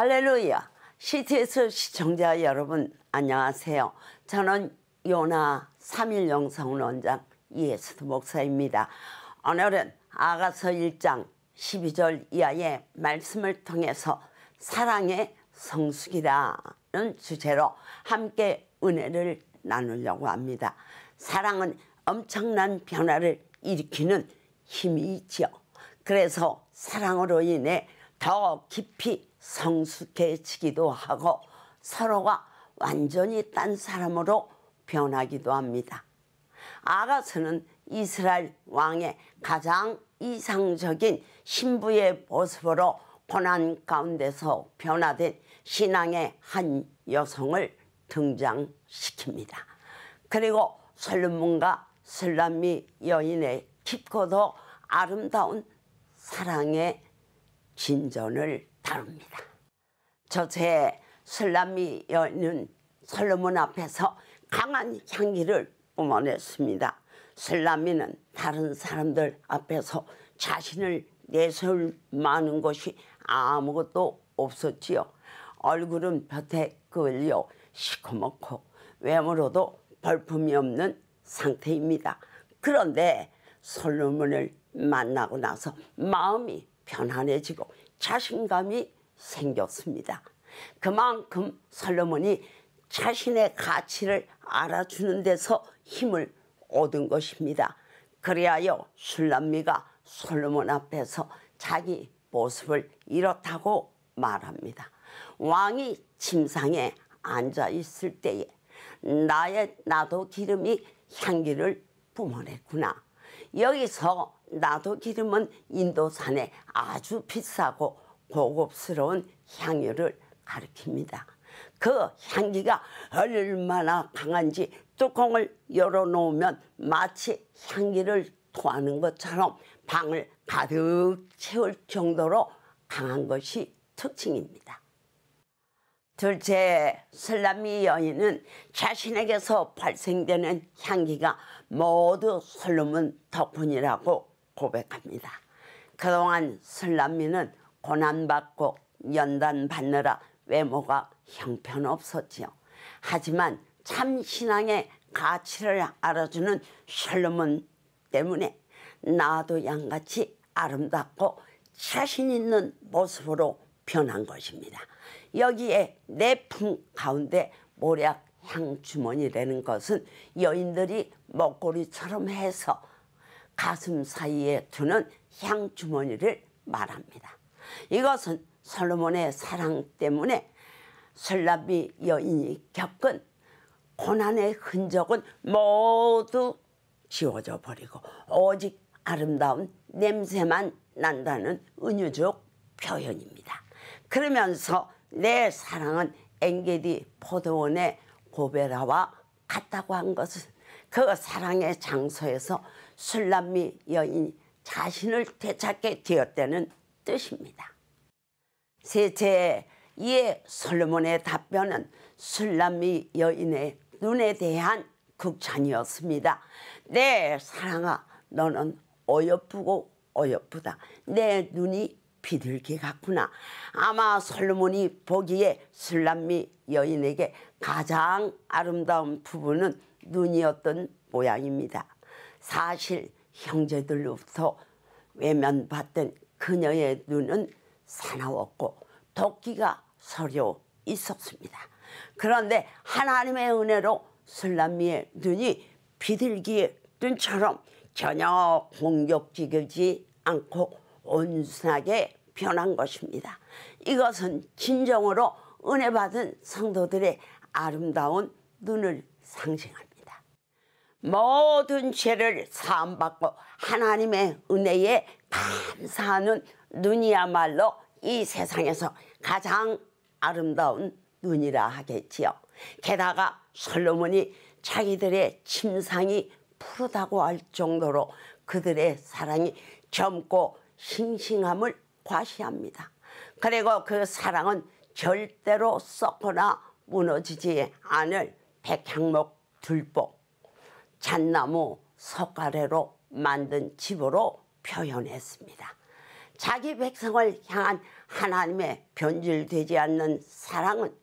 할렐루야. CTS 시청자 여러분 안녕하세요. 저는 요나 3.10 성론장 이에스드 목사입니다. 오늘은 아가서 1장 12절 이하의 말씀을 통해서 사랑의 성숙이라는 주제로 함께 은혜를 나누려고 합니다. 사랑은 엄청난 변화를 일으키는 힘이지요. 그래서 사랑으로 인해 더 깊이 성숙해지기도 하고 서로가 완전히 딴 사람으로 변하기도 합니다. 아가서는 이스라엘 왕의 가장 이상적인 신부의 모습으로 고난 가운데서 변화된 신앙의 한 여성을 등장시킵니다. 그리고 솔로몬과 슬람미 여인의 깊고도 아름다운 사랑의 진전을 다릅니다 저새 슬람이 여는 솔로몬 앞에서 강한 향기를 뿜어냈습니다. 슬람이는 다른 사람들 앞에서 자신을 내세울 많은 것이 아무것도 없었지요. 얼굴은 볕에 끌려 시커멓고 외모로도 벌품이 없는 상태입니다. 그런데 솔로몬을 만나고 나서 마음이 편안해지고 자신감이 생겼습니다. 그만큼 솔로몬이 자신의 가치를 알아주는 데서 힘을 얻은 것입니다. 그리하여 술람미가 솔로몬 앞에서 자기 모습을 이렇다고 말합니다. 왕이 침상에 앉아 있을 때에 나의 나도 기름이 향기를 뿜어냈구나. 여기서 나도 기름은 인도산의 아주 비싸고 고급스러운 향유를 가리킵니다. 그 향기가 얼마나 강한지 뚜껑을 열어놓으면 마치 향기를 토하는 것처럼 방을 가득 채울 정도로 강한 것이 특징입니다. 둘째, 슬람이 여인은 자신에게서 발생되는 향기가 모두 솔로몬 덕분이라고 고백합니다. 그동안 슬람미는 고난받고 연단받느라 외모가 형편없었지요. 하지만 참 신앙의 가치를 알아주는 솔로몬 때문에 나도 양같이 아름답고 자신 있는 모습으로 변한 것입니다. 여기에 내 품 가운데 모략 향주머니라는 것은 여인들이 목걸이처럼 해서 가슴 사이에 두는 향주머니를 말합니다. 이것은 솔로몬의 사랑 때문에 설라비 여인이 겪은 고난의 흔적은 모두 지워져 버리고 오직 아름다운 냄새만 난다는 은유적 표현입니다. 그러면서 내 사랑은 엥게디 포도원의 고베라와 같다고 한 것은 그 사랑의 장소에서 술람미 여인이 자신을 되찾게 되었다는 뜻입니다. 셋째, 이에 솔로몬의 답변은 술람미 여인의 눈에 대한 극찬이었습니다. 내 사랑아, 너는 어여쁘고 어여쁘다. 내 눈이 비둘기 같구나. 아마 솔로몬이 보기에 술람미 여인에게 가장 아름다운 부분은 눈이었던 모양입니다. 사실 형제들로부터 외면받던 그녀의 눈은 사나웠고 도끼가 서려 있었습니다. 그런데 하나님의 은혜로 술람미의 눈이 비둘기의 눈처럼 전혀 공격적이지 않고 온순하게 변한 것입니다. 이것은 진정으로 은혜 받은 성도들의 아름다운 눈을 상징합니다. 모든 죄를 사함받고 하나님의 은혜에 감사하는 눈이야말로 이 세상에서 가장 아름다운 눈이라 하겠지요. 게다가 솔로몬이 자기들의 침상이 푸르다고 할 정도로 그들의 사랑이 젊고 싱싱함을 과시합니다. 그리고 그 사랑은 절대로 썩거나 무너지지 않을 백향목 둘복, 잣나무 석가래로 만든 집으로 표현했습니다. 자기 백성을 향한 하나님의 변질되지 않는 사랑은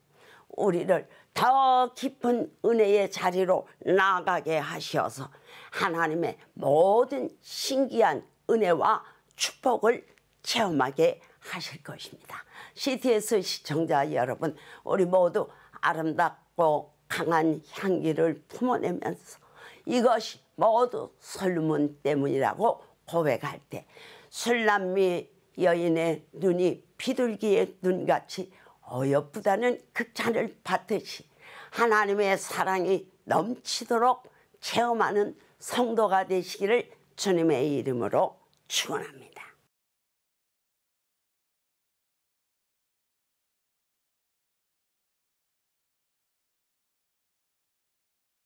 우리를 더 깊은 은혜의 자리로 나아가게 하셔서 하나님의 모든 신기한 은혜와 축복을 체험하게 하실 것입니다. CTS 시청자 여러분, 우리 모두 아름답고 강한 향기를 품어내면서 이것이 모두 솔문 때문이라고 고백할 때 술남미 여인의 눈이 비둘기의 눈같이 어여쁘다는 극찬을 받듯이 하나님의 사랑이 넘치도록 체험하는 성도가 되시기를 주님의 이름으로 충원합니다.